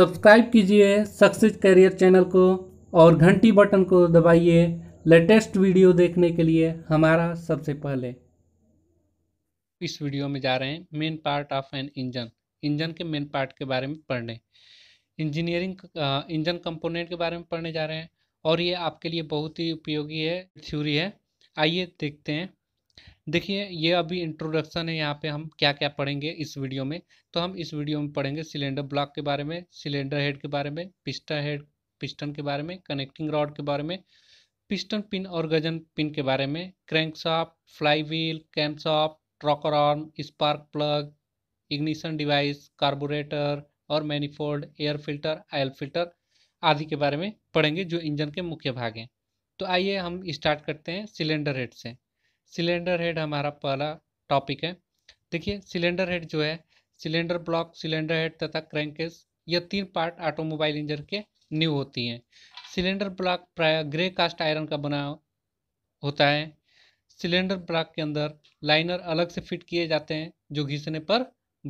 subscribe कीजिए success career channel को और घंटी बटन को दबाइए लेटेस्ट वीडियो देखने के लिए हमारा सबसे पहले इस वीडियो में जा रहे हैं main part of an engine engine के मेन पार्ट के बारे में पढ़ने इंजीनियरिंग इंजन कंपोनेंट के बारे में पढ़ने जा रहे हैं और ये आपके लिए बहुत ही उपयोगी है थ्योरी है आइए देखते हैं देखिए ये अभी इंट्रोडक्शन है यहाँ पे हम क्या क्या पढ़ेंगे इस वीडियो में तो हम इस वीडियो में पढ़ेंगे सिलेंडर ब्लॉक के बारे में सिलेंडर हेड के बारे में पिस्टन हेड पिस्टन के बारे में कनेक्टिंग रॉड के बारे में पिस्टन पिन और गजन पिन के बारे में crank shaft fly wheel cam shaft rocker arm spark plug ignition device carburettor और manifold air filter oil filter आदि के बारे में पढ़ेंगे जो इंजन के मुख्य भाग हैं तो आइए हम स्टार्ट करते हैं सिलेंडर हेड से सिलेंडर हेड हमारा पहला टॉपिक है देखिए सिलेंडर हेड जो है सिलेंडर ब्लॉक सिलेंडर हेड तथा क्रैंकेस यह तीन पार्ट ऑटोमोबाइल इंजन के न्यू होती हैं सिलेंडर ब्लॉक प्राय ग्रे कास्ट आयरन का बना होता है सिलेंडर ब्लॉक के अंदर लाइनर अलग से फिट किए जाते हैं जो घिसने पर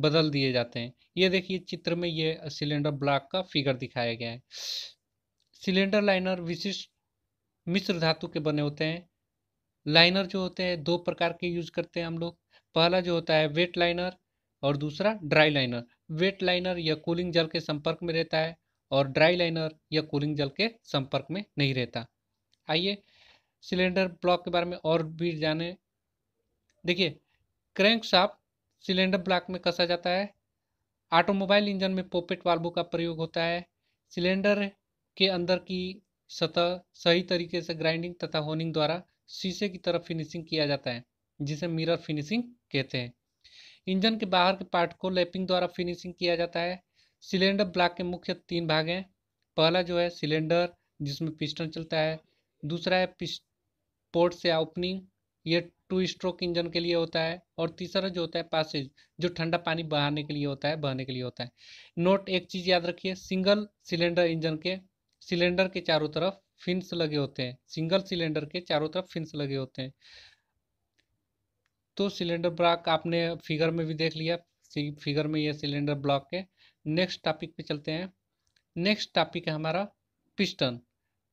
बदल दिए जाते हैं ये देखिए चित्र में ये सिलेंडर ब्लॉक का फिगर दिखाया गया है सिलेंडर लाइनर विशिष्ट मिश्र धातु के बने होते हैं लाइनर जो होते हैं दो प्रकार के यूज़ करते हैं हम लोग पहला जो होता है वेट लाइनर और दूसरा ड्राई लाइनर वेट लाइनर या कूलिंग जल के संपर्क में रहता है और ड्राई लाइनर या कूलिंग जल के संपर्क में नहीं रहता आइए सिलेंडर ब्लॉक के बारे में और भी जाने देखिए क्रैंक साफ सिलेंडर ब्लॉक में कसा जाता है ऑटोमोबाइल इंजन में पोपेट वाल्वों का प्रयोग होता है सिलेंडर के अंदर की सतह सही तरीके से ग्राइंडिंग तथा होनिंग द्वारा शीशे की तरफ फिनिशिंग किया जाता है जिसे मिरर फिनिशिंग कहते हैं इंजन के बाहर के पार्ट को लैपिंग द्वारा फिनिशिंग किया जाता है सिलेंडर ब्लॉक के मुख्य तीन भाग हैं पहला जो है सिलेंडर जिसमें पिस्टन चलता है दूसरा है पोर्ट से ओपनिंग ये टू स्ट्रोक इंजन के लिए होता है और तीसरा जो होता है पासेज जो ठंडा पानी बहाने के लिए होता है बहने के लिए होता है नोट एक चीज़ याद रखिए सिंगल सिलेंडर इंजन के सिलेंडर के चारों तरफ फिन्स लगे होते हैं सिंगल सिलेंडर के चारों तरफ फिन्स लगे होते हैं तो सिलेंडर ब्लॉक आपने फिगर में भी देख लिया फिगर में यह सिलेंडर ब्लॉक है नेक्स्ट टॉपिक पे चलते हैं नेक्स्ट टॉपिक है हमारा पिस्टन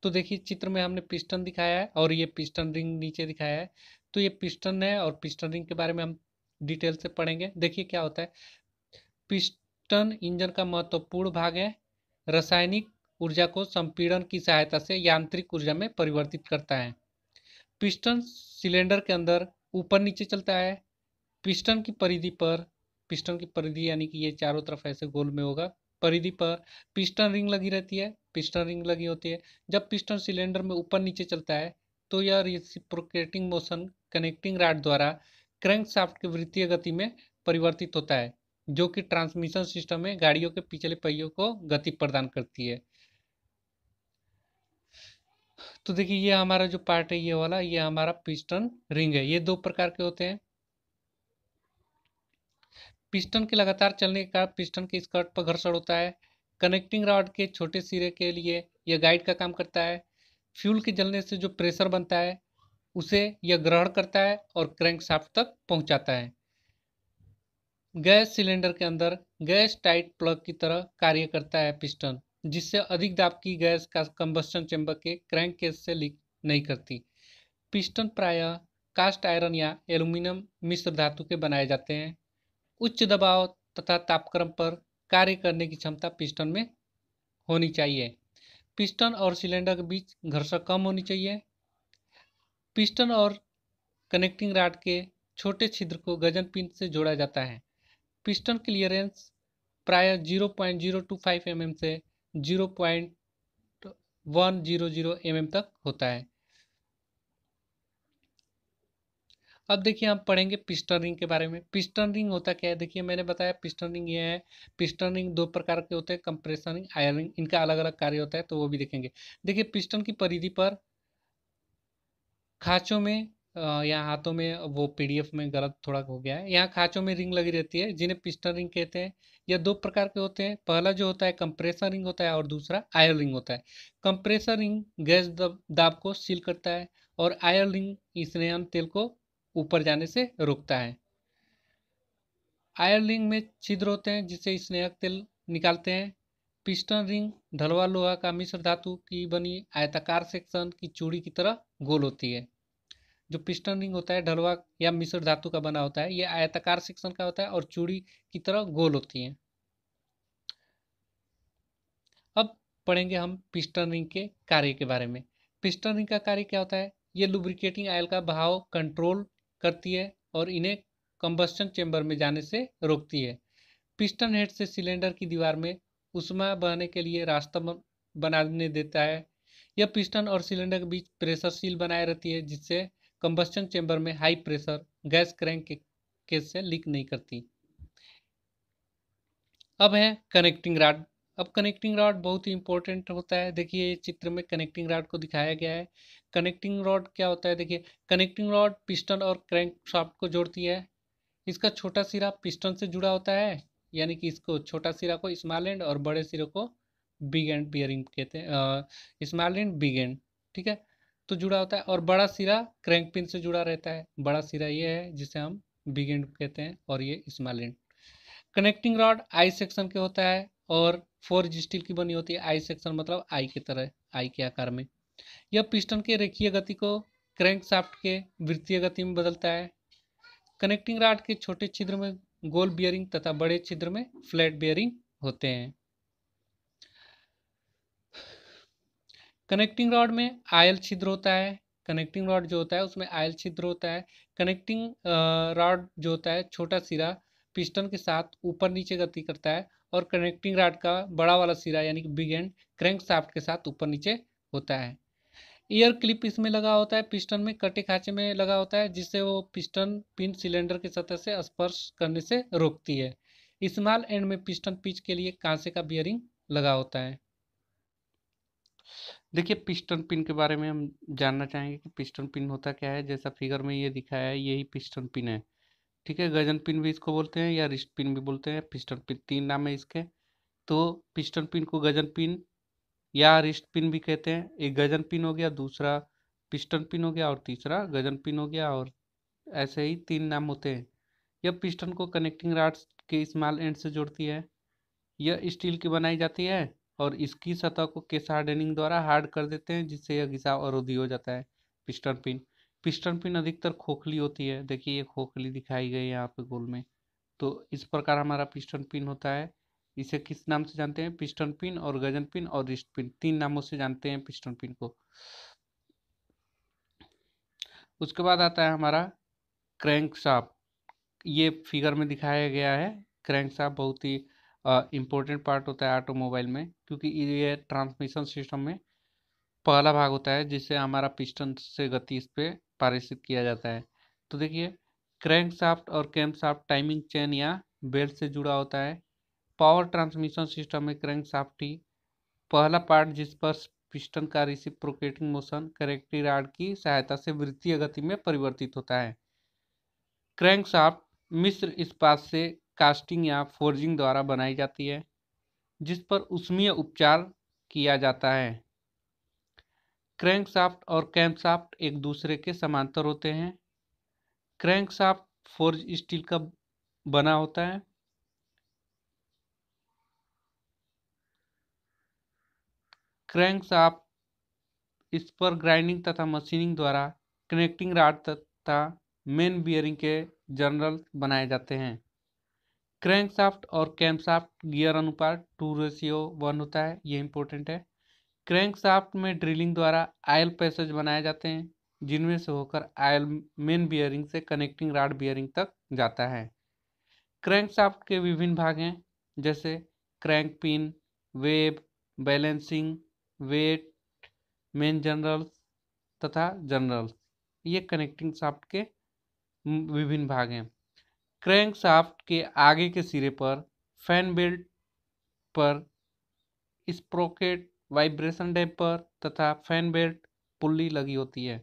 तो देखिए चित्र में हमने पिस्टन दिखाया है और ये पिस्टन रिंग नीचे दिखाया है तो ये पिस्टन है और पिस्टन रिंग के बारे में हम डिटेल से पढ़ेंगे देखिए क्या होता है पिस्टन इंजन का महत्वपूर्ण भाग है रासायनिक ऊर्जा को संपीड़न की सहायता से यांत्रिक ऊर्जा में परिवर्तित करता है पिस्टन सिलेंडर के अंदर ऊपर नीचे चलता है पिस्टन की परिधि पर पिस्टन की परिधि यानी कि ये चारों तरफ ऐसे गोल में होगा परिधि पर पिस्टन रिंग लगी रहती है पिस्टन रिंग लगी होती है जब पिस्टन सिलेंडर में ऊपर नीचे चलता है तो यह रिसिप्रोकेटिंग मोशन कनेक्टिंग राड द्वारा क्रैंक साफ्ट की वृत्तीय गति में परिवर्तित होता है जो कि ट्रांसमिशन सिस्टम में गाड़ियों के पिछले पहियों को गति प्रदान करती है तो देखिए ये हमारा जो पार्ट है ये वाला ये हमारा पिस्टन रिंग है ये दो प्रकार के होते हैं पिस्टन के लगातार चलने के कारण पिस्टन के स्कर्ट पर घर्षण होता है कनेक्टिंग रॉड के छोटे सिरे के लिए यह गाइड का काम करता है फ्यूल के जलने से जो प्रेशर बनता है उसे यह ग्रहण करता है और क्रैंक साफ्ट तक पहुंचाता है गैस सिलेंडर के अंदर गैस टाइट प्लग की तरह कार्य करता है पिस्टन जिससे अधिक दाब की गैस का कंबस्टन चैम्बर के क्रैंक केस से लीक नहीं करती पिस्टन प्रायः कास्ट आयरन या एल्यूमिनियम मिश्र धातु के बनाए जाते हैं उच्च दबाव तथा तापक्रम पर कार्य करने की क्षमता पिस्टन में होनी चाहिए पिस्टन और सिलेंडर के बीच घर्षण कम होनी चाहिए पिस्टन और कनेक्टिंग राड के छोटे छिद्र को गजन पिन से जोड़ा जाता है पिस्टन क्लियरेंस प्राय 0.025 पॉइंट mm से zero point one zero zero M M तक होता है अब देखिए हम पढ़ेंगे पिस्टन रिंग के बारे में पिस्टन रिंग होता क्या है देखिए मैंने बताया पिस्टन रिंग ये है पिस्टन रिंग दो प्रकार के होते हैं कंप्रेशन रिंग आयर रिंग इनका अलग अलग कार्य होता है तो वो भी देखेंगे देखिए पिस्टन की परिधि पर खाचों में यहाँ हाथों में वो पीडीएफ में गलत थोड़ा हो गया है यहाँ खाँचों में रिंग लगी रहती है जिन्हें पिस्टन रिंग कहते हैं यह दो प्रकार के होते हैं पहला जो होता है कंप्रेसर रिंग होता है और दूसरा आयल रिंग होता है कंप्रेसर रिंग गैस दब दाब को सील करता है और आयल रिंग स्नेहन तेल को ऊपर जाने से रोकता है आयल रिंग में छिद्र होते हैं जिससे स्नेहक तेल निकालते हैं पिस्टन रिंग ढलवा लोहा का मिश्र धातु की बनी आयताकार सेक्शन की चूड़ी की तरह गोल होती है जो पिस्टन रिंग होता है ढलवा या मिश्र धातु का बना होता है ये आयताकार सेक्शन का होता है और चूड़ी की तरह गोल होती है अब पढ़ेंगे हम पिस्टन रिंग के कार्य के बारे में पिस्टन रिंग का कार्य क्या होता है ये लुब्रिकेटिंग आयल का बहाव कंट्रोल करती है और इन्हें कंबस्टन चेम्बर में जाने से रोकती है पिस्टन हेड से सिलेंडर की दीवार में उष्मा बहने के लिए रास्ता बनाने देता है यह पिस्टन और सिलेंडर के बीच प्रेशर सील बनाए रहती है जिससे कंबस्टन चेम्बर में हाई प्रेशर गैस क्रैंक के केस से लीक नहीं करती अब है कनेक्टिंग राड अब कनेक्टिंग रॉड बहुत ही इंपॉर्टेंट होता है देखिए चित्र में कनेक्टिंग रॉड को दिखाया गया है कनेक्टिंग रॉड क्या होता है देखिए कनेक्टिंग रॉड पिस्टन और क्रैंक शाफ्ट को जोड़ती है इसका छोटा सिरा पिस्टन से जुड़ा होता है यानी कि इसको छोटा सिरा को स्मॉल एंड और बड़े सिरे को बिग एंड बियरिंग कहते हैं स्मॉल एंड बिग एंड ठीक है तो जुड़ा होता है और बड़ा सिरा क्रैंक पिन से जुड़ा रहता है बड़ा सिरा ये है जिसे हम बिग एंड कहते हैं और ये small end connecting rod I section के होता है और फोर स्टील की बनी होती है आई सेक्शन मतलब आई की तरह आई के आकार में यह पिस्टन के रेखीय गति को क्रैंक शाफ्ट के वृत्तीय गति में बदलता है कनेक्टिंग रॉड के छोटे छिद्र में गोल बियरिंग तथा बड़े छिद्र में फ्लैट बियरिंग होते हैं कनेक्टिंग रॉड में आयल छिद्र होता है कनेक्टिंग रॉड जो होता है उसमें आयल छिद्र होता है कनेक्टिंग रॉड जो होता है छोटा सिरा पिस्टन के साथ ऊपर नीचे गति करता है और कनेक्टिंग रॉड का बड़ा वाला सिरा यानी कि बिग एंड क्रैंक साफ्ट के साथ ऊपर नीचे होता है ईयर क्लिप इसमें लगा होता है पिस्टन में कटे खाँचे में लगा होता है जिससे वो पिस्टन पिन सिलेंडर की सतह से स्पर्श करने से रोकती है इस्माल एंड में पिस्टन पिच के लिए कांसे का बियरिंग लगा होता है देखिए पिस्टन पिन के बारे में हम जानना चाहेंगे कि पिस्टन पिन होता क्या है जैसा फिगर में ये दिखाया है यही पिस्टन पिन है ठीक है गजन पिन भी इसको बोलते हैं या रिस्ट पिन भी बोलते हैं पिस्टन पिन तीन नाम है इसके तो पिस्टन पिन को गजन पिन या रिस्ट पिन भी कहते हैं एक गजन पिन हो गया दूसरा पिस्टन पिन हो गया और तीसरा गजन पिन हो गया और ऐसे ही तीन नाम होते हैं यह पिस्टन को कनेक्टिंग राड्स के स्मॉल एंड से जोड़ती है यह स्टील की बनाई जाती है और इसकी सतह को केस हार्डनिंग द्वारा हार्ड कर देते हैं जिससे यह घिसाव अरोधी हो जाता है पिस्टन पिन पिस्टन पिन अधिकतर खोखली होती है देखिए ये खोखली दिखाई गई है यहाँ पे गोल में तो इस प्रकार हमारा पिस्टन पिन होता है इसे किस नाम से जानते हैं पिस्टन पिन और गजन पिन और रिस्ट पिन तीन नामों से जानते हैं पिस्टन पिन को उसके बाद आता है हमारा क्रैंक साफ ये फिगर में दिखाया गया है क्रैंक साफ बहुत ही इम्पोर्टेंट पार्ट होता है ऑटोमोबाइल में क्योंकि ये ट्रांसमिशन सिस्टम में पहला भाग होता है जिससे हमारा पिस्टन से गति इस पर पारिषित किया जाता है तो देखिए क्रैंक साफ्ट और कैम्प साफ्ट टाइमिंग चेन या बेल्ट से जुड़ा होता है पावर ट्रांसमिशन सिस्टम में क्रैंक साफ्ट ही पहला पार्ट जिस पर पिस्टन का रिसिप प्रोकेटिंग मोशन करेक्टी राड की सहायता से वृत्तीय गति में परिवर्तित होता है क्रैंक साफ्ट मिश्र इस्पात से कास्टिंग या फोर्जिंग द्वारा बनाई जाती है जिस पर उष्मीय उपचार किया जाता है साफ्ट और साफ्ट एक दूसरे के समांतर होते हैं साफ्ट फोर्ज स्टील का बना होता है क्रैंकशाफ्ट इस पर ग्राइंडिंग तथा मशीनिंग द्वारा कनेक्टिंग राड तथा मेन बियरिंग के जनरल बनाए जाते हैं क्रैंकशाफ्ट और साफ्ट गियर अनुपात टू रेशियो वन होता है ये इंपॉर्टेंट है क्रैंकशाफ्ट में ड्रिलिंग द्वारा आयल पैसेज बनाए जाते हैं जिनमें से होकर आयल मेन बियरिंग से कनेक्टिंग राड बियरिंग तक जाता है क्रैंकशाफ्ट के विभिन्न भाग हैं जैसे crank pin web balancing weight main journals तथा जनरल्स ये कनेक्टिंग साफ्ट के विभिन्न भाग हैं क्रैंक साफ्ट के आगे के सिरे पर फैन बेल्ट पर स्प्रोकेट वाइब्रेशन डैपर तथा फैन बेल्ट पुल्ली लगी होती है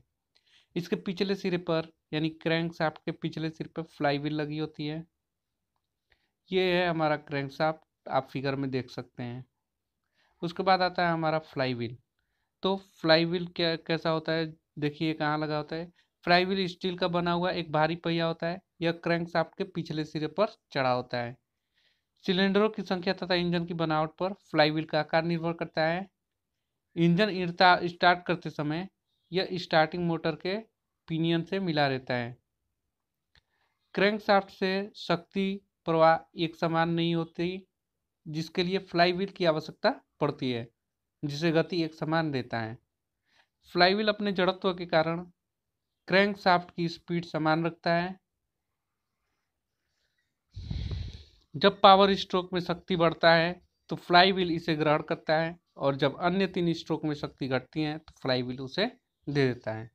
इसके पिछले सिरे पर यानी क्रैंक साफ्ट के पिछले सिरे पर फ्लाई व्हील लगी होती है ये है हमारा क्रैंक साफ्ट आप फिगर में देख सकते हैं उसके बाद आता है हमारा फ्लाई व्हील तो फ्लाई व्हील क्या कैसा होता है देखिए कहाँ लगा होता है फ्लाईवील स्टील का बना हुआ एक भारी पहिया होता है यह क्रैंक साफ्ट के पिछले सिरे पर चढ़ा होता है सिलेंडरों की संख्या तथा इंजन की बनावट पर फ्लाईवील का आकार निर्भर करता है इंजन स्टार्ट करते समय यह स्टार्टिंग मोटर के पिनियन से मिला रहता है क्रैंक साफ्ट से शक्ति प्रवाह एक समान नहीं होती जिसके लिए फ्लाईवील की आवश्यकता पड़ती है जिसे गति एक समान देता है फ्लाईवील अपने जड़त्व के कारण क्रैंकशाफ्ट की स्पीड समान रखता है जब पावर स्ट्रोक में शक्ति बढ़ता है तो फ्लाई व्हील इसे ग्रहण करता है और जब अन्य तीन स्ट्रोक में शक्ति घटती है तो फ्लाई व्हील उसे दे देता है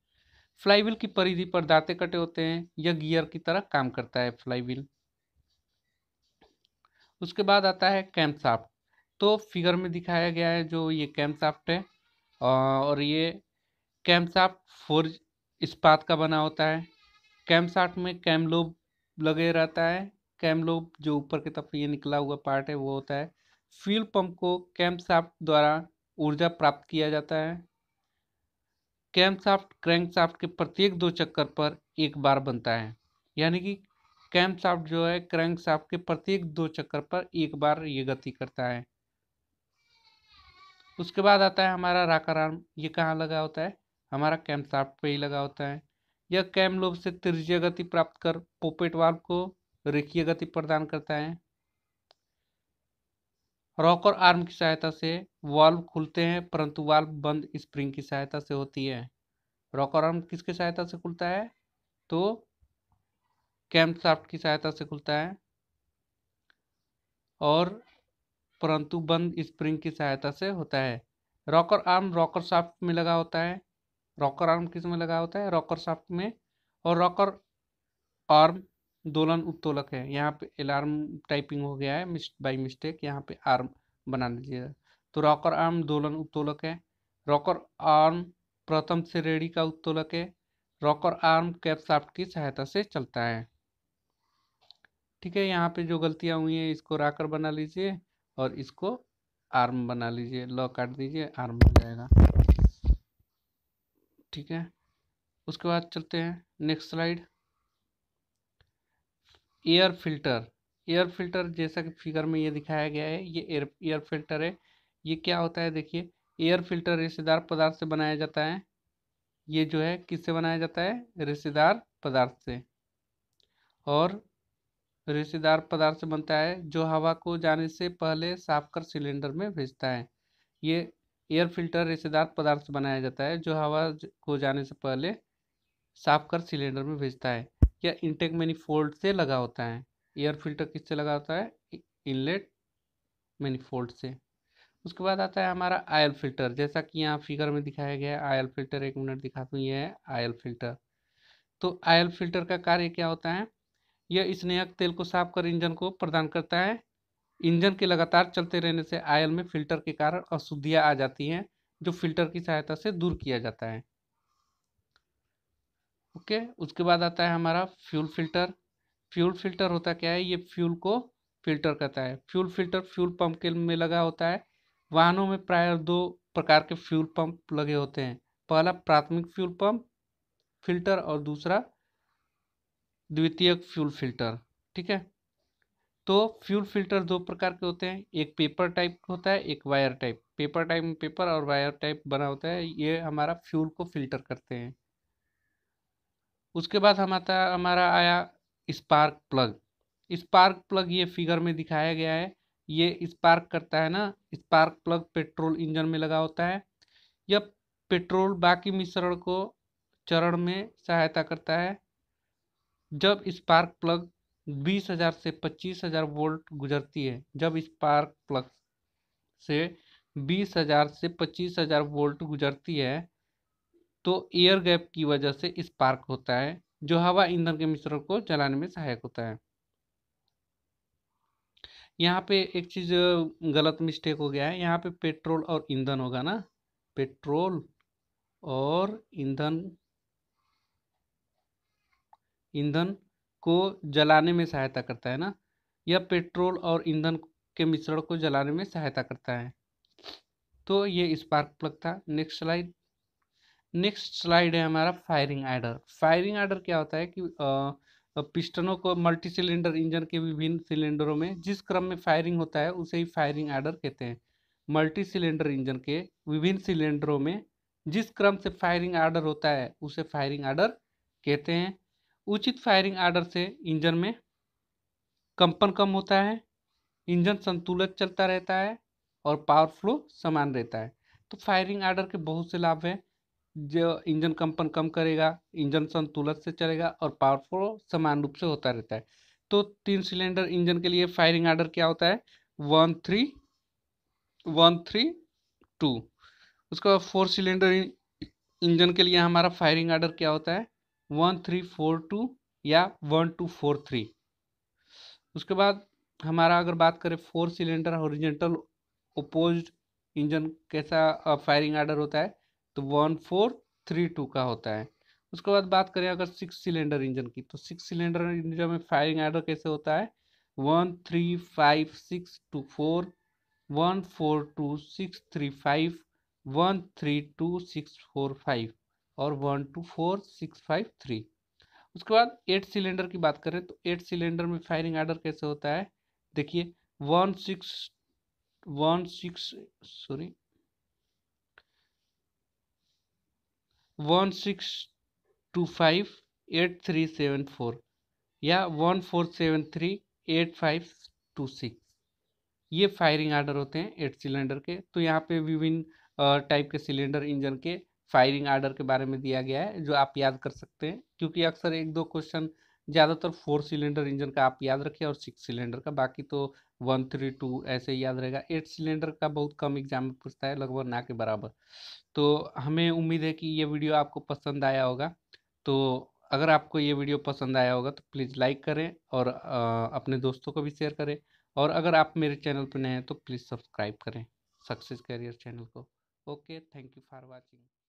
फ्लाई व्हील की परिधि पर दाते कटे होते हैं यह गियर की तरह काम करता है फ्लाई व्हील उसके बाद आता है कैम साफ्ट तो फिगर में दिखाया गया है जो ये कैम्प साफ्ट है और ये कैम साफ्ट फोर इस्पात का बना होता है कैम शाफ्ट में कैम लोब लगे रहता है कैम लोब जो ऊपर की तरफ ये निकला हुआ पार्ट है वो होता है फ्यूल पंप को कैम साफ्ट द्वारा ऊर्जा प्राप्त किया जाता है कैम साफ्ट क्रैंक साफ्ट के प्रत्येक दो चक्कर पर एक बार बनता है यानी कि कैम साफ्ट जो है क्रैंक साफ्ट के प्रत्येक दो चक्कर पर एक बार ये गति करता है उसके बाद आता है हमारा राकार आर्म ये कहाँ लगा होता है हमारा कैम साफ्ट पे ही लगा होता है यह कैम लोब से त्रिजीय गति प्राप्त कर पोपेट वाल्व को रेखीय गति प्रदान करता है रॉकर आर्म की सहायता से वाल्व खुलते हैं परंतु वाल्व बंद स्प्रिंग की सहायता से होती है रॉकर आर्म किसके सहायता से खुलता है तो कैम साफ्ट की सहायता से खुलता है और परंतु बंद स्प्रिंग की सहायता से होता है रॉकर आर्म रॉकर साफ्ट में लगा होता है रॉकर आर्म किस में लगा होता है रॉकर शाफ्ट में और रॉकर आर्म दोलन उत्तोलक है यहाँ पे अलार्म टाइपिंग हो गया है मिस बाई मिस्टेक यहाँ पे आर्म बना लीजिएगा तो रॉकर आर्म दोलन उत्तोलक है रॉकर आर्म प्रथम श्रेणी का उत्तोलक है रॉकर आर्म कैप साफ्ट की सहायता से चलता है ठीक है यहाँ पे जो गलतियाँ हुई हैं इसको राकर बना लीजिए और इसको आर्म बना लीजिए लॉ काट दीजिए आर्म हो जाएगा ठीक है उसके बाद चलते हैं next slide air filter air filter जैसा कि फिगर में ये दिखाया गया है ये एयर एयर फिल्टर है ये क्या होता है देखिए एयर फिल्टर रेशेदार पदार्थ से बनाया जाता है ये जो है किससे बनाया जाता है रेशेदार पदार्थ से और रेशेदार पदार्थ से बनता है जो हवा को जाने से पहले साफ कर सिलेंडर में भेजता है ये एयर फिल्टर रेशेदार पदार्थ से बनाया जाता है जो हवा को जाने से पहले साफ कर सिलेंडर में भेजता है यह इंटेक मैनीफोल्ड से लगा होता है एयर फिल्टर किससे लगा होता है इनलेट मैनीफोल्ड से उसके बाद आता है हमारा आयल फिल्टर जैसा कि यहाँ फिगर में दिखाया गया है आयल फिल्टर एक मिनट दिखा दूँ यह है आयल फिल्टर तो आयल फिल्टर का कार्य क्या होता है यह स्नेहक तेल को साफ कर इंजन को प्रदान करता है इंजन के लगातार चलते रहने से आयल में फिल्टर के कारण अशुद्धियाँ आ जाती हैं जो फिल्टर की सहायता से दूर किया जाता है ओके okay, उसके बाद आता है हमारा फ्यूल फिल्टर फ्यूल फिल्टर होता क्या है ये फ्यूल को फिल्टर करता है फ्यूल फिल्टर फ्यूल पंप के में लगा होता है वाहनों में प्राय दो प्रकार के फ्यूल पंप लगे होते हैं पहला प्राथमिक फ्यूल पंप फिल्टर और दूसरा द्वितीयक फ्यूल फिल्टर ठीक है तो फ्यूल फिल्टर दो प्रकार के होते हैं एक पेपर टाइप होता है एक वायर टाइप पेपर टाइप में पेपर और वायर टाइप बना होता है ये हमारा फ्यूल को फिल्टर करते हैं उसके बाद हमारा हमारा आया स्पार्क प्लग स्पार्क प्लग ये फिगर में दिखाया गया है ये स्पार्क करता है ना स्पार्क प्लग पेट्रोल इंजन में लगा होता है यह पेट्रोल बाकी मिश्रण को चरण में सहायता करता है जब स्पार्क प्लग बीस हजार से पच्चीस हजार वोल्ट गुजरती है जब स्पार्क प्लग से बीस हजार से पच्चीस हजार वोल्ट गुजरती है तो एयर गैप की वजह से स्पार्क होता है जो हवा ईंधन के मिश्रण को जलाने में सहायक होता है यहाँ पे एक चीज गलत मिस्टेक हो गया है यहाँ पे पेट्रोल और ईंधन होगा ना पेट्रोल और ईंधन ईंधन को जलाने में सहायता करता है ना यह पेट्रोल और ईंधन के मिश्रण को जलाने में सहायता करता है तो ये स्पार्क प्लग था नेक्स्ट स्लाइड नेक्स्ट स्लाइड है हमारा फायरिंग आर्डर फायरिंग आर्डर क्या होता है कि पिस्टनों को मल्टी सिलेंडर इंजन के विभिन्न सिलेंडरों में जिस क्रम में फायरिंग होता है उसे ही फायरिंग आर्डर कहते हैं मल्टी सिलेंडर इंजन के विभिन्न सिलेंडरों में जिस क्रम से फायरिंग आर्डर होता है उसे फायरिंग आर्डर कहते हैं उचित फायरिंग आर्डर से इंजन में कंपन कम होता है इंजन संतुलित चलता रहता है और पावर फ्लो समान रहता है तो फायरिंग आर्डर के बहुत से लाभ हैं जो इंजन कंपन कम करेगा इंजन संतुलित से चलेगा और पावर फ्लो समान रूप से होता रहता है तो तीन सिलेंडर इंजन के लिए फायरिंग आर्डर क्या होता है one three one three two उसके बाद फोर सिलेंडर इंजन के लिए हमारा फायरिंग आर्डर क्या होता है वन थ्री फोर टू या वन टू फोर थ्री उसके बाद हमारा अगर बात करें four cylinder horizontal opposed engine कैसा फायरिंग आर्डर होता है तो वन फोर थ्री टू का होता है उसके बाद बात करें अगर सिक्स सिलेंडर इंजन की तो सिक्स सिलेंडर इंजन में फायरिंग आर्डर कैसे होता है one three five six two four one four two six three five one three two six four five और one two four six five three उसके बाद eight cylinder की बात करें तो एट सिलेंडर में फायरिंग आर्डर कैसे होता है देखिए one six one six sorry one six two five eight three seven four या one four seven three eight five two six ये फायरिंग आर्डर होते हैं एट सिलेंडर के तो यहाँ पे विभिन्न टाइप के सिलेंडर इंजन के फायरिंग आर्डर के बारे में दिया गया है जो आप याद कर सकते हैं क्योंकि अक्सर एक दो क्वेश्चन ज़्यादातर फोर सिलेंडर इंजन का आप याद रखिए और सिक्स सिलेंडर का बाकी तो वन थ्री टू ऐसे याद रहेगा एट सिलेंडर का बहुत कम एग्जाम में पूछता है लगभग ना के बराबर तो हमें उम्मीद है कि ये वीडियो आपको पसंद आया होगा तो अगर आपको ये वीडियो पसंद आया होगा तो प्लीज़ लाइक करें और अपने दोस्तों को भी शेयर करें और अगर आप मेरे चैनल पर नए हैं तो प्लीज़ सब्सक्राइब करें सक्सेस करियर चैनल को okay thank you for watching